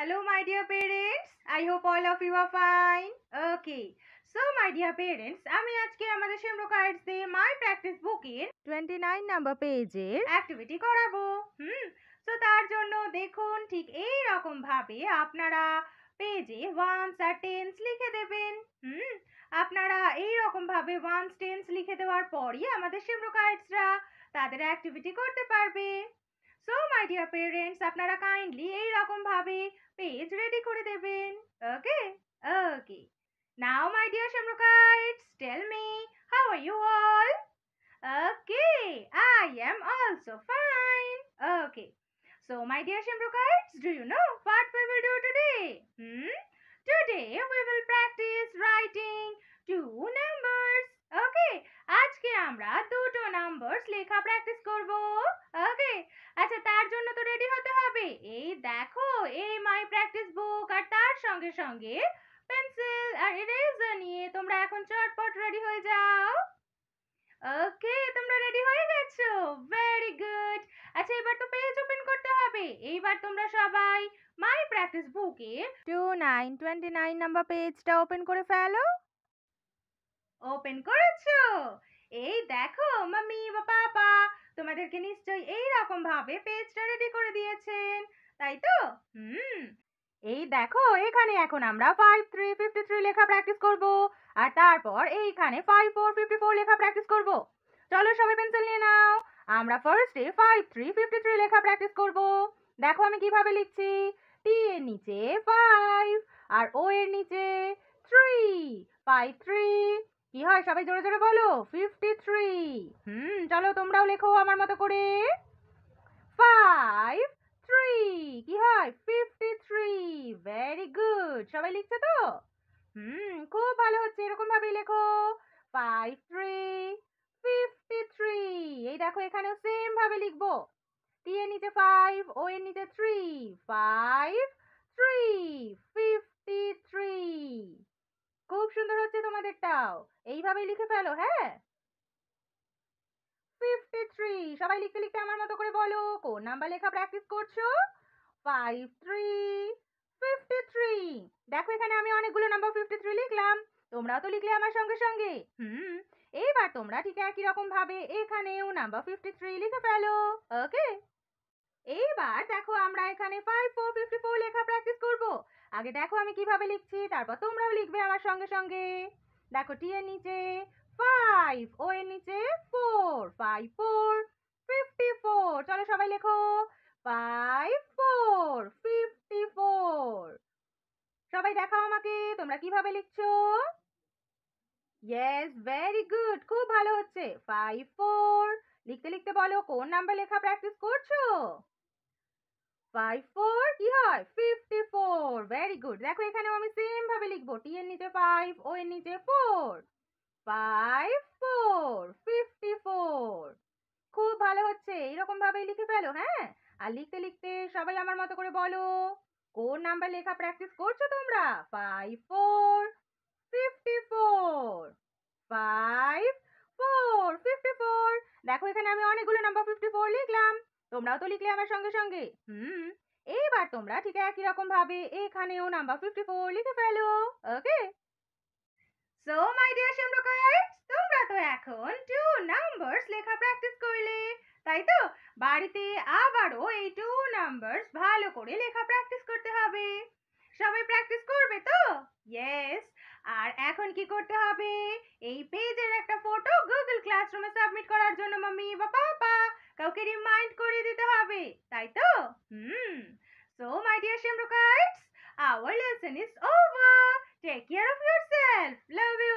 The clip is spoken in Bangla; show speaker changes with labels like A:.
A: Hello my dear parents, I hope all of you are fine. Okay, so my dear parents, আমি আজকে আমাদের সেমরো কার্ডস দিয়ে মাই প্র্যাকটিস বুকের 29 নাম্বার পেজের অ্যাক্টিভিটি করাবো হুম সো তার জন্য দেখুন ঠিক এই রকম ভাবে আপনারা পেজে ওয়ান্স আর টেন্স লিখে দেবেন হুম আপনারা এই রকম ভাবে ওয়ান্স টেন্স লিখে দেওয়ার পরই আমাদের সেমরো কার্ডসরা তাদের অ্যাক্টিভিটি করতে পারবে সো মাই ডিয়ার পেরেন্টস আপনারা কাইন্ডলি এই রকম ভাবে পেজ রেডি করে দেবেন okay okay now my dear Shamrock Kites tell me how are you all okay I am also fine okay So, my dear Shambrokites, do you know what we will do today? Hmm? Today, we রোজ লেখা প্র্যাকটিস করব ওকে আচ্ছা তার জন্য তো রেডি হতে হবে এই দেখো এই মাই প্র্যাকটিস বুক আর তার সঙ্গে সঙ্গে পেন্সিল আর ইরেজার নিয়ে তোমরা এখন চটপট রেডি হয়ে যাও ওকে তোমরা রেডি হয়ে গেছো ভেরি গুড আচ্ছা এবার তো পেজ ওপেন করতে হবে এইবার তোমরা সবাই মাই প্র্যাকটিস বুকে টু নাইন নাম্বার পেজটা ওপেন করে ফেলো ওপেন করেছো এই দেখো মাম্মি বা পাপা তোমাদেরকে নিশ্চয়ই এই রকম ভাবে পেজটা রেডি করে দিয়েছেন তাই তো হুম এই দেখো এখানে এখন আমরা ফাইভ থ্রি ফিফটি থ্রি লেখা প্র্যাকটিস করব আর তারপর এইখানে ফাইভ ফোর ফিফটি ফোর লেখা প্র্যাকটিস করব চলো সবাই পেন্সিল নিয়ে নাও আমরা ফার্স্টে ফাইভ থ্রি ফিফটি থ্রি লেখা প্র্যাকটিস করব দেখো আমি কিভাবে লিখছি টি এর নিচে ফাইভ আর ও এর নিচে থ্রি ফাইভ থ্রি কি হয় সবাই জোরে জোরে বলো ফিফটি থ্রি হুম চলো তোমরাও লেখো আমার মতো করে ফাইভ থ্রি কি হয় ফিফটি থ্রি ভেরি গুড সবাই লিখছে তো হুম খুব ভালো হচ্ছে এরকম ভাবেই লেখো ফাইভ থ্রি ফিফটি থ্রি এই দেখো এখানেও সেম ভাবে লিখবো টি এর নিচে ফাইভ ও এর নিচে three five three fifty three খুব সুন্দর হচ্ছে তোমাদেরটাও এইভাবেই লিখে ফেলো হ্যাঁ ফিফটি থ্রি সবাই লিখতে লিখতে আমার মতো করে বলো কোন নাম্বার লেখা প্র্যাকটিস করছো ফাইভ থ্রি ফিফটি থ্রি দেখো এখানে আমি অনেকগুলো নাম্বার ফিফটি থ্রি লিখলাম তোমরাও তো লিখলে আমার সঙ্গে সঙ্গে হুম এইবার তোমরা ঠিক একই রকম ভাবে এখানেও নাম্বার ফিফটি থ্রি লিখে ফেলো ওকে এইবার দেখো আমরা এখানে ফাইভ ফোর ফিফটি ফোর লেখা প্র্যাকটিস করব আগে দেখো আমি কিভাবে লিখছি তারপর তোমরাও লিখবে আমার সঙ্গে সঙ্গে দেখো টি এর নিচে ফাইভ ও এর নিচে four five four fifty four চলো সবাই লেখো ফাইভ ফোর ফিফটি ফোর সবাই দেখাও আমাকে তোমরা কিভাবে লিখছো ইয়েস ভেরি গুড খুব ভালো হচ্ছে ফাইভ ফোর লিখতে বলো কোন নাম্বার লেখা প্র্যাকটিস করছো ফাইভ ফোর কি হয় ফিফটি ফোর ভেরি গুড দেখো এখানেও আমি সেম ভাবে লিখবো টি এর নিচে ফাইভ ও এর নিচে four five four fifty four খুব ভালো হচ্ছে এইরকম ভাবেই লিখে ফেলো হ্যাঁ আর লিখতে লিখতে সবাই আমার মতো করে বলো কোন নাম্বার লেখা প্র্যাকটিস করছো তোমরা ফাইভ ফোর ফিফটি ফোর তোমরাও তো লিখলে আমার সঙ্গে সঙ্গে হুম এবার তোমরা ঠিক একই রকম ভাবে এখানেও নাম্বার ফিফটি ফোর লিখে ফেলো ওকে সো মাই ডিয়ার শ্যামরকার তোমরা তো এখন টু নাম্বারস লেখা প্র্যাকটিস করলে তাই তো বাড়িতে আবারও এই টু নাম্বারস ভালো করে লেখা প্র্যাকটিস করতে হবে সবাই প্র্যাকটিস করবে তো ইয়েস আর এখন কি করতে হবে এই পেজের একটা ফটো গুগল ক্লাসরুমে সাবমিট করার জন্য মাম্মি বা পাপা কাউকে রিমাইন্ড করে দিতে হবে তাই তো hmm so my dear Shamrock Kites our lesson is over take care of yourself love you